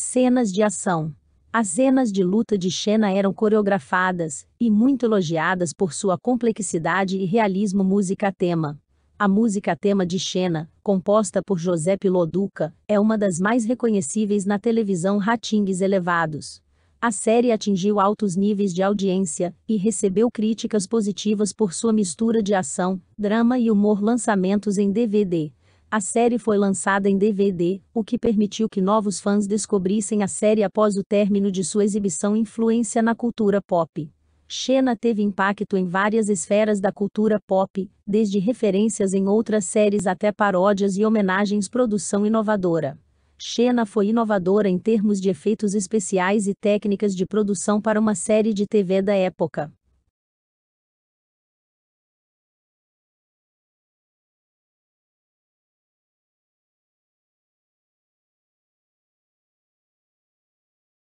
Cenas de ação. As cenas de luta de Xena eram coreografadas e muito elogiadas por sua complexidade e realismo música tema. A música tema de Xena, composta por José Piloduca, é uma das mais reconhecíveis na televisão ratings elevados. A série atingiu altos níveis de audiência e recebeu críticas positivas por sua mistura de ação, drama e humor lançamentos em DVD. A série foi lançada em DVD, o que permitiu que novos fãs descobrissem a série após o término de sua exibição e influência na cultura pop. Xena teve impacto em várias esferas da cultura pop, desde referências em outras séries até paródias e homenagens produção inovadora. Xena foi inovadora em termos de efeitos especiais e técnicas de produção para uma série de TV da época.